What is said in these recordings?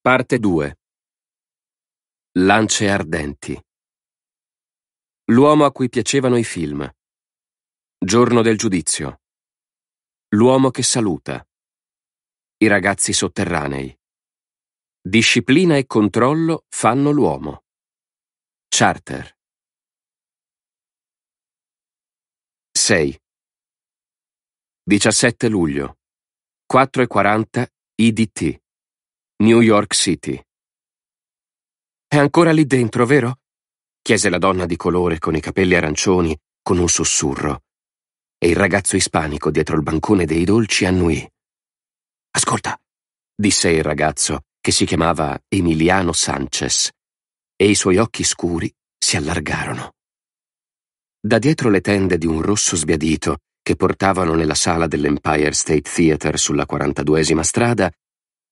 Parte 2 Lance ardenti L'uomo a cui piacevano i film Giorno del giudizio L'uomo che saluta I ragazzi sotterranei Disciplina e controllo fanno l'uomo Charter 6 17 luglio 4.40 IDT New York City. È ancora lì dentro, vero? chiese la donna di colore con i capelli arancioni con un sussurro. E il ragazzo ispanico dietro il bancone dei dolci annuì. Ascolta, disse il ragazzo, che si chiamava Emiliano Sanchez, e i suoi occhi scuri si allargarono. Da dietro le tende di un rosso sbiadito che portavano nella sala dell'Empire State Theater sulla 42esima strada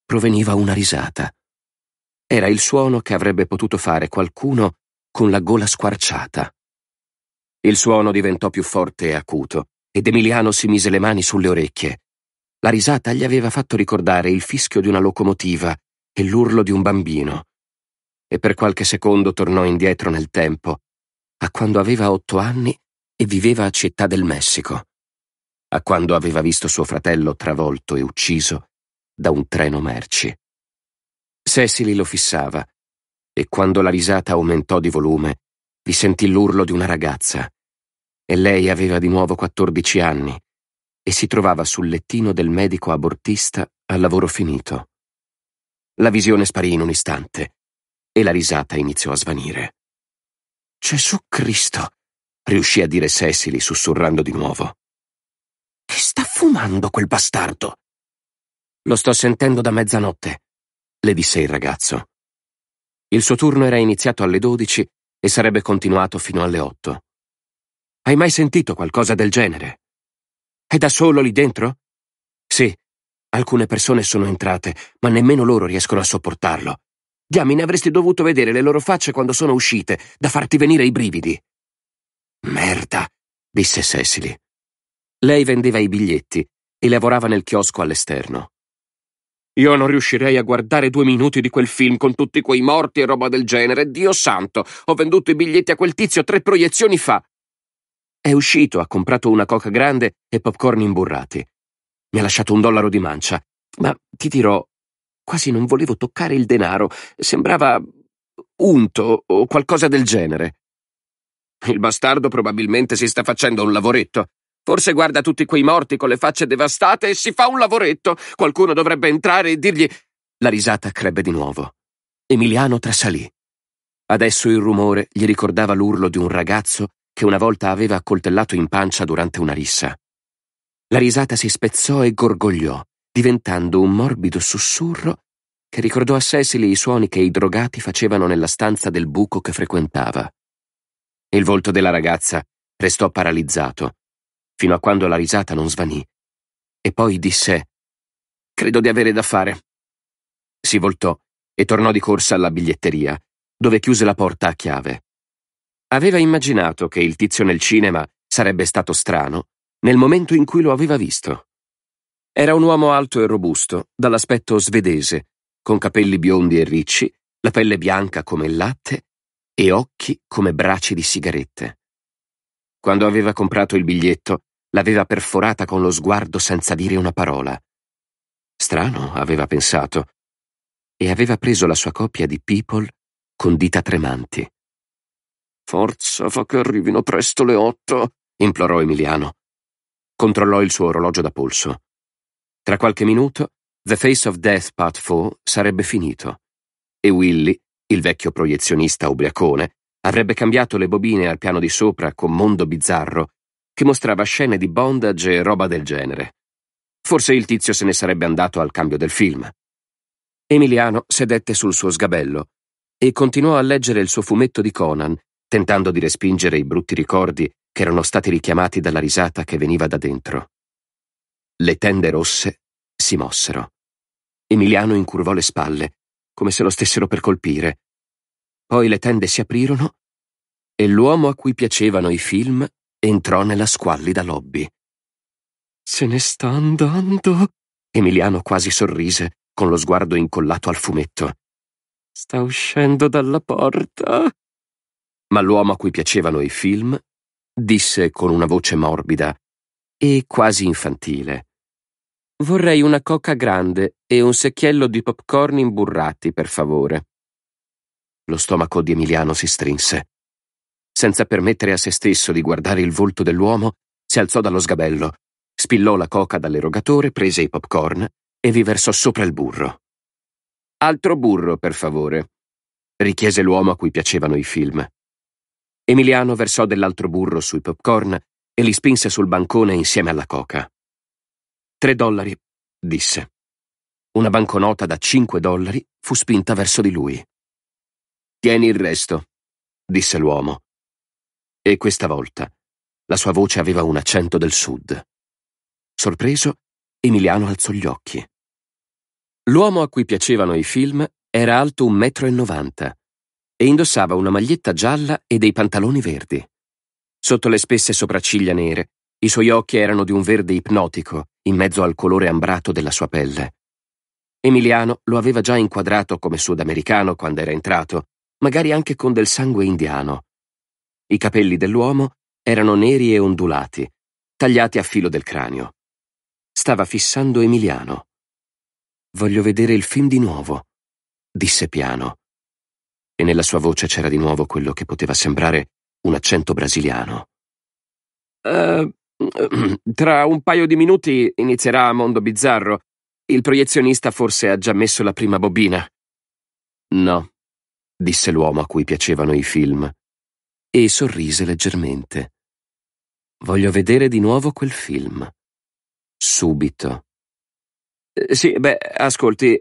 proveniva una risata. Era il suono che avrebbe potuto fare qualcuno con la gola squarciata. Il suono diventò più forte e acuto, ed Emiliano si mise le mani sulle orecchie. La risata gli aveva fatto ricordare il fischio di una locomotiva e l'urlo di un bambino. E per qualche secondo tornò indietro nel tempo, a quando aveva otto anni e viveva a Città del Messico, a quando aveva visto suo fratello travolto e ucciso da un treno merci. Cecily lo fissava e quando la risata aumentò di volume, vi sentì l'urlo di una ragazza. E lei aveva di nuovo 14 anni e si trovava sul lettino del medico abortista al lavoro finito. La visione sparì in un istante e la risata iniziò a svanire. Gesù Cristo! riuscì a dire Cecily sussurrando di nuovo. Che sta fumando quel bastardo? Lo sto sentendo da mezzanotte, le disse il ragazzo. Il suo turno era iniziato alle dodici e sarebbe continuato fino alle otto. Hai mai sentito qualcosa del genere? È da solo lì dentro? Sì, alcune persone sono entrate, ma nemmeno loro riescono a sopportarlo. Diamine, avresti dovuto vedere le loro facce quando sono uscite, da farti venire i brividi. Merda, disse Cecily. Lei vendeva i biglietti e lavorava nel chiosco all'esterno. Io non riuscirei a guardare due minuti di quel film con tutti quei morti e roba del genere. Dio santo, ho venduto i biglietti a quel tizio tre proiezioni fa. È uscito, ha comprato una coca grande e popcorn imburrati. Mi ha lasciato un dollaro di mancia, ma ti dirò, quasi non volevo toccare il denaro. Sembrava unto o qualcosa del genere. Il bastardo probabilmente si sta facendo un lavoretto. Forse guarda tutti quei morti con le facce devastate e si fa un lavoretto. Qualcuno dovrebbe entrare e dirgli. La risata crebbe di nuovo. Emiliano trasalì. Adesso il rumore gli ricordava l'urlo di un ragazzo che una volta aveva accoltellato in pancia durante una rissa. La risata si spezzò e gorgogliò, diventando un morbido sussurro che ricordò a Cecily i suoni che i drogati facevano nella stanza del buco che frequentava. Il volto della ragazza restò paralizzato, fino a quando la risata non svanì, e poi disse Credo di avere da fare. Si voltò e tornò di corsa alla biglietteria, dove chiuse la porta a chiave. Aveva immaginato che il tizio nel cinema sarebbe stato strano nel momento in cui lo aveva visto. Era un uomo alto e robusto, dall'aspetto svedese, con capelli biondi e ricci, la pelle bianca come il latte e occhi come braci di sigarette. Quando aveva comprato il biglietto, l'aveva perforata con lo sguardo senza dire una parola. Strano, aveva pensato, e aveva preso la sua coppia di People con dita tremanti. Forza, fa che arrivino presto le otto, implorò Emiliano. Controllò il suo orologio da polso. Tra qualche minuto, The Face of Death Part 4 sarebbe finito, e Willy, il vecchio proiezionista ubriacone, avrebbe cambiato le bobine al piano di sopra con Mondo Bizzarro che mostrava scene di bondage e roba del genere. Forse il tizio se ne sarebbe andato al cambio del film. Emiliano sedette sul suo sgabello e continuò a leggere il suo fumetto di Conan, tentando di respingere i brutti ricordi che erano stati richiamati dalla risata che veniva da dentro. Le tende rosse si mossero. Emiliano incurvò le spalle, come se lo stessero per colpire. Poi le tende si aprirono e l'uomo a cui piacevano i film entrò nella squallida lobby. Se ne sta andando? Emiliano quasi sorrise, con lo sguardo incollato al fumetto. Sta uscendo dalla porta. Ma l'uomo a cui piacevano i film disse con una voce morbida e quasi infantile. Vorrei una coca grande e un secchiello di popcorn imburrati, per favore. Lo stomaco di Emiliano si strinse senza permettere a se stesso di guardare il volto dell'uomo, si alzò dallo sgabello, spillò la coca dall'erogatore, prese i popcorn e vi versò sopra il burro. Altro burro, per favore, richiese l'uomo a cui piacevano i film. Emiliano versò dell'altro burro sui popcorn e li spinse sul bancone insieme alla coca. Tre dollari, disse. Una banconota da cinque dollari fu spinta verso di lui. Tieni il resto, disse l'uomo, e questa volta la sua voce aveva un accento del sud. Sorpreso, Emiliano alzò gli occhi. L'uomo a cui piacevano i film era alto 1,90 m e indossava una maglietta gialla e dei pantaloni verdi. Sotto le spesse sopracciglia nere, i suoi occhi erano di un verde ipnotico in mezzo al colore ambrato della sua pelle. Emiliano lo aveva già inquadrato come sudamericano quando era entrato, magari anche con del sangue indiano, i capelli dell'uomo erano neri e ondulati, tagliati a filo del cranio. Stava fissando Emiliano. Voglio vedere il film di nuovo, disse piano. E nella sua voce c'era di nuovo quello che poteva sembrare un accento brasiliano. Uh, tra un paio di minuti inizierà Mondo Bizzarro. Il proiezionista forse ha già messo la prima bobina. No, disse l'uomo a cui piacevano i film e sorrise leggermente. Voglio vedere di nuovo quel film. Subito. Eh, sì, beh, ascolti, eh,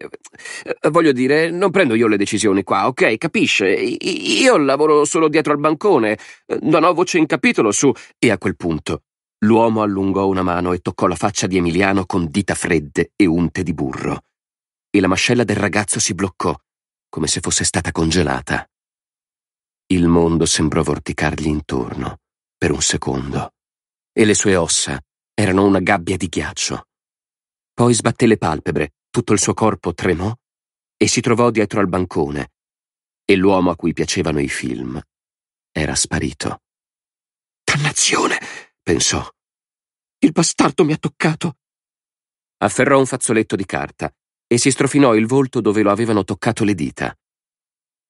voglio dire, non prendo io le decisioni qua, ok? Capisce? Io lavoro solo dietro al bancone, eh, non ho voce in capitolo su... E a quel punto l'uomo allungò una mano e toccò la faccia di Emiliano con dita fredde e unte di burro. E la mascella del ragazzo si bloccò, come se fosse stata congelata. Il mondo sembrò vorticargli intorno, per un secondo, e le sue ossa erano una gabbia di ghiaccio. Poi sbatté le palpebre, tutto il suo corpo tremò e si trovò dietro al bancone, e l'uomo a cui piacevano i film era sparito. Dannazione! pensò. Il bastardo mi ha toccato! Afferrò un fazzoletto di carta e si strofinò il volto dove lo avevano toccato le dita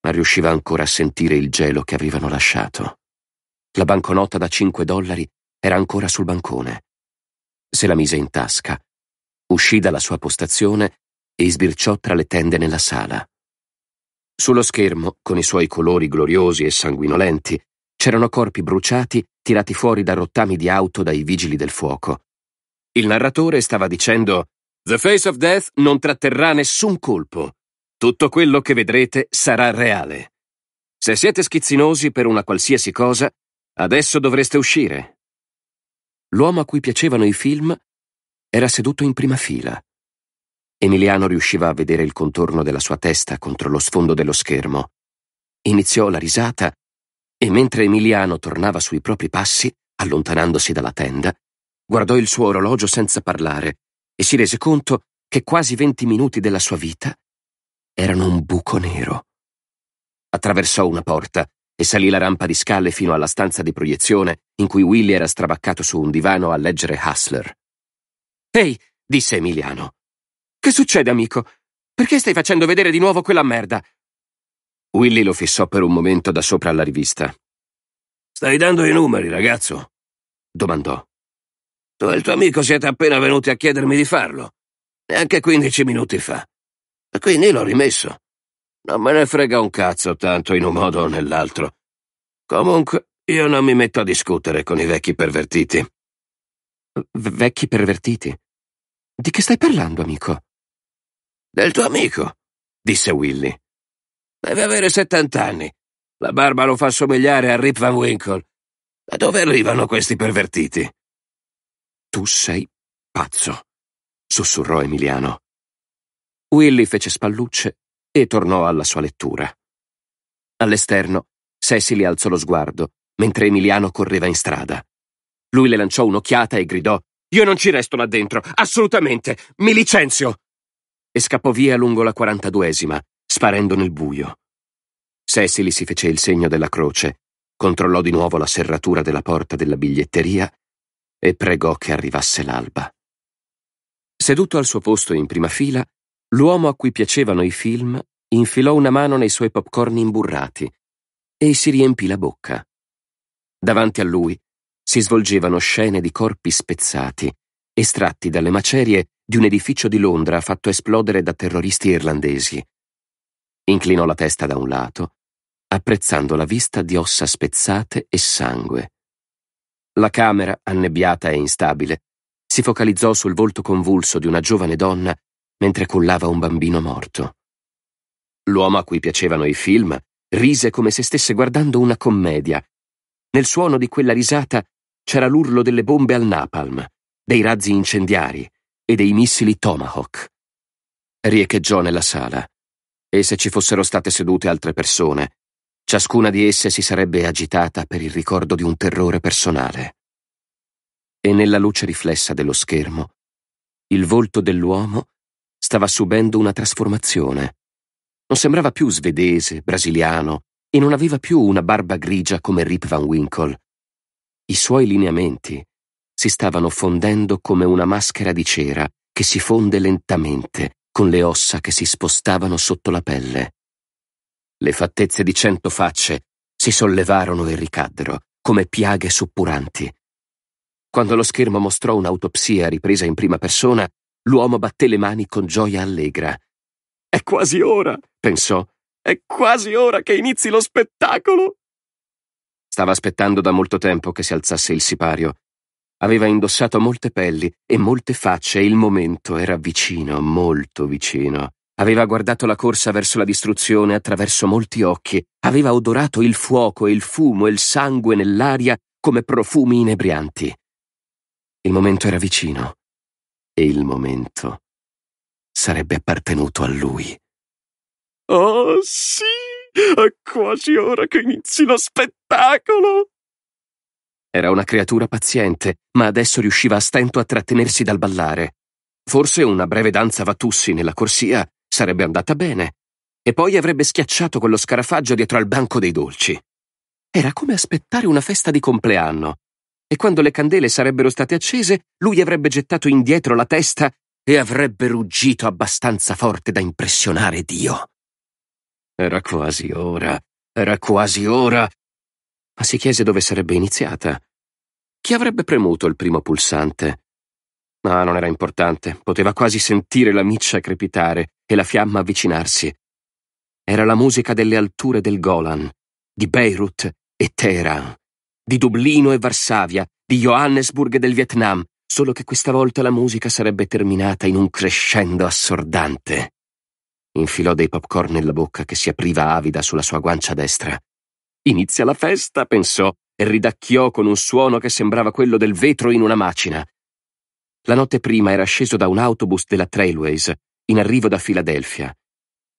ma riusciva ancora a sentire il gelo che avevano lasciato. La banconota da 5 dollari era ancora sul bancone. Se la mise in tasca, uscì dalla sua postazione e sbirciò tra le tende nella sala. Sullo schermo, con i suoi colori gloriosi e sanguinolenti, c'erano corpi bruciati tirati fuori da rottami di auto dai vigili del fuoco. Il narratore stava dicendo The Face of Death non tratterrà nessun colpo. Tutto quello che vedrete sarà reale. Se siete schizzinosi per una qualsiasi cosa, adesso dovreste uscire. L'uomo a cui piacevano i film era seduto in prima fila. Emiliano riusciva a vedere il contorno della sua testa contro lo sfondo dello schermo. Iniziò la risata e mentre Emiliano tornava sui propri passi, allontanandosi dalla tenda, guardò il suo orologio senza parlare e si rese conto che quasi venti minuti della sua vita erano un buco nero. Attraversò una porta e salì la rampa di scale fino alla stanza di proiezione in cui Willy era strabaccato su un divano a leggere Hustler. Ehi, disse Emiliano. Che succede, amico? Perché stai facendo vedere di nuovo quella merda? Willy lo fissò per un momento da sopra alla rivista. Stai dando i numeri, ragazzo? domandò. Tu e il tuo amico siete appena venuti a chiedermi di farlo, neanche 15 minuti fa. E quindi l'ho rimesso. Non me ne frega un cazzo tanto in un modo o nell'altro. Comunque, io non mi metto a discutere con i vecchi pervertiti. V vecchi pervertiti? Di che stai parlando, amico? Del tuo amico, disse Willy. Deve avere 70 anni. La barba lo fa somigliare a Rip Van Winkle. Da dove arrivano questi pervertiti? Tu sei pazzo, sussurrò Emiliano. Willy fece spallucce e tornò alla sua lettura. All'esterno, Cecily alzò lo sguardo, mentre Emiliano correva in strada. Lui le lanciò un'occhiata e gridò Io non ci resto là dentro, assolutamente, mi licenzio! E scappò via lungo la 42esima, sparendo nel buio. Cecily si fece il segno della croce, controllò di nuovo la serratura della porta della biglietteria e pregò che arrivasse l'alba. Seduto al suo posto in prima fila, L'uomo a cui piacevano i film infilò una mano nei suoi popcorn imburrati e si riempì la bocca. Davanti a lui si svolgevano scene di corpi spezzati, estratti dalle macerie di un edificio di Londra fatto esplodere da terroristi irlandesi. Inclinò la testa da un lato, apprezzando la vista di ossa spezzate e sangue. La camera, annebbiata e instabile, si focalizzò sul volto convulso di una giovane donna mentre cullava un bambino morto. L'uomo a cui piacevano i film rise come se stesse guardando una commedia. Nel suono di quella risata c'era l'urlo delle bombe al napalm, dei razzi incendiari e dei missili Tomahawk. Riecheggiò nella sala. E se ci fossero state sedute altre persone, ciascuna di esse si sarebbe agitata per il ricordo di un terrore personale. E nella luce riflessa dello schermo, il volto dell'uomo stava subendo una trasformazione. Non sembrava più svedese, brasiliano, e non aveva più una barba grigia come Rip Van Winkle. I suoi lineamenti si stavano fondendo come una maschera di cera che si fonde lentamente con le ossa che si spostavano sotto la pelle. Le fattezze di cento facce si sollevarono e ricaddero come piaghe suppuranti. Quando lo schermo mostrò un'autopsia ripresa in prima persona, L'uomo batté le mani con gioia allegra. È quasi ora, pensò. È quasi ora che inizi lo spettacolo. Stava aspettando da molto tempo che si alzasse il sipario. Aveva indossato molte pelli e molte facce e il momento era vicino, molto vicino. Aveva guardato la corsa verso la distruzione attraverso molti occhi, aveva odorato il fuoco e il fumo e il sangue nell'aria come profumi inebrianti. Il momento era vicino e il momento sarebbe appartenuto a lui. Oh sì, è quasi ora che inizi lo spettacolo! Era una creatura paziente, ma adesso riusciva a stento a trattenersi dal ballare. Forse una breve danza Vatussi nella corsia sarebbe andata bene, e poi avrebbe schiacciato quello scarafaggio dietro al banco dei dolci. Era come aspettare una festa di compleanno, e quando le candele sarebbero state accese, lui avrebbe gettato indietro la testa e avrebbe ruggito abbastanza forte da impressionare Dio. Era quasi ora, era quasi ora. Ma si chiese dove sarebbe iniziata. Chi avrebbe premuto il primo pulsante? Ma non era importante, poteva quasi sentire la miccia crepitare e la fiamma avvicinarsi. Era la musica delle alture del Golan, di Beirut e Teheran di Dublino e Varsavia, di Johannesburg e del Vietnam, solo che questa volta la musica sarebbe terminata in un crescendo assordante. Infilò dei popcorn nella bocca che si apriva avida sulla sua guancia destra. Inizia la festa, pensò, e ridacchiò con un suono che sembrava quello del vetro in una macina. La notte prima era sceso da un autobus della Trailways, in arrivo da Filadelfia,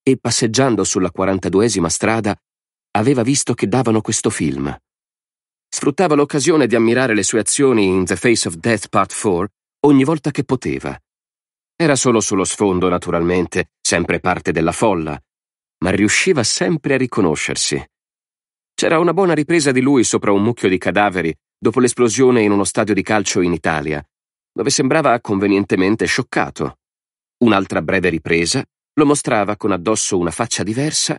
e passeggiando sulla 42esima strada aveva visto che davano questo film. Sfruttava l'occasione di ammirare le sue azioni in The Face of Death Part 4 ogni volta che poteva. Era solo sullo sfondo, naturalmente, sempre parte della folla, ma riusciva sempre a riconoscersi. C'era una buona ripresa di lui sopra un mucchio di cadaveri dopo l'esplosione in uno stadio di calcio in Italia, dove sembrava convenientemente scioccato. Un'altra breve ripresa lo mostrava con addosso una faccia diversa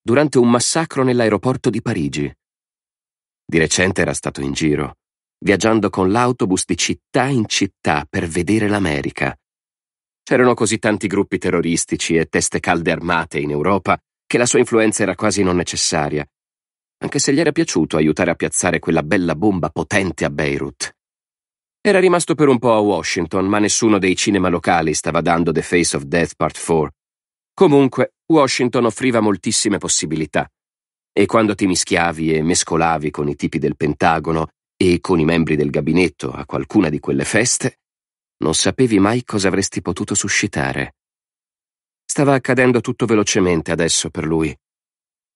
durante un massacro nell'aeroporto di Parigi. Di recente era stato in giro, viaggiando con l'autobus di città in città per vedere l'America. C'erano così tanti gruppi terroristici e teste calde armate in Europa che la sua influenza era quasi non necessaria, anche se gli era piaciuto aiutare a piazzare quella bella bomba potente a Beirut. Era rimasto per un po' a Washington, ma nessuno dei cinema locali stava dando The Face of Death Part 4. Comunque, Washington offriva moltissime possibilità e quando ti mischiavi e mescolavi con i tipi del Pentagono e con i membri del gabinetto a qualcuna di quelle feste, non sapevi mai cosa avresti potuto suscitare. Stava accadendo tutto velocemente adesso per lui.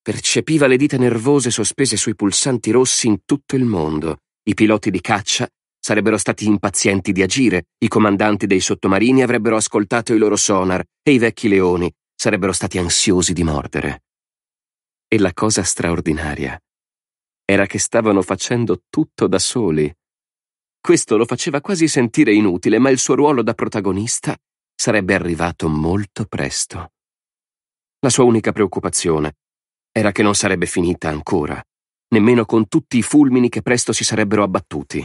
Percepiva le dita nervose sospese sui pulsanti rossi in tutto il mondo. I piloti di caccia sarebbero stati impazienti di agire, i comandanti dei sottomarini avrebbero ascoltato i loro sonar e i vecchi leoni sarebbero stati ansiosi di mordere. E la cosa straordinaria era che stavano facendo tutto da soli. Questo lo faceva quasi sentire inutile, ma il suo ruolo da protagonista sarebbe arrivato molto presto. La sua unica preoccupazione era che non sarebbe finita ancora, nemmeno con tutti i fulmini che presto si sarebbero abbattuti.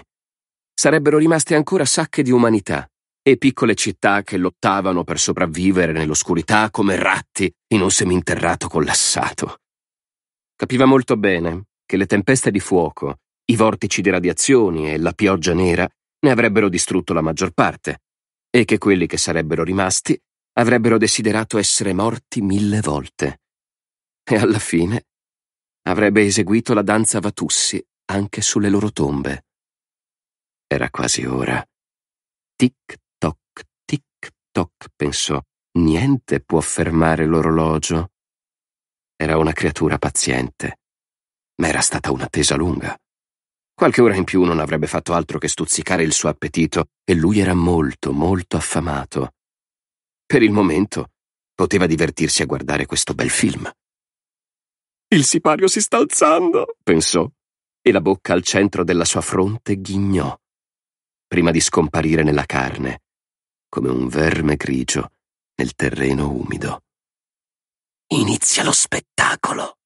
Sarebbero rimaste ancora sacche di umanità e piccole città che lottavano per sopravvivere nell'oscurità come ratti in un seminterrato collassato. Capiva molto bene che le tempeste di fuoco, i vortici di radiazioni e la pioggia nera ne avrebbero distrutto la maggior parte, e che quelli che sarebbero rimasti avrebbero desiderato essere morti mille volte. E alla fine avrebbe eseguito la danza Vatussi anche sulle loro tombe. Era quasi ora. Tic toc, tic toc, pensò. Niente può fermare l'orologio. Era una creatura paziente. Ma era stata un'attesa lunga. Qualche ora in più non avrebbe fatto altro che stuzzicare il suo appetito e lui era molto, molto affamato. Per il momento poteva divertirsi a guardare questo bel film. Il sipario si sta alzando, pensò, e la bocca al centro della sua fronte ghignò, prima di scomparire nella carne, come un verme grigio nel terreno umido. Inizia lo spettacolo.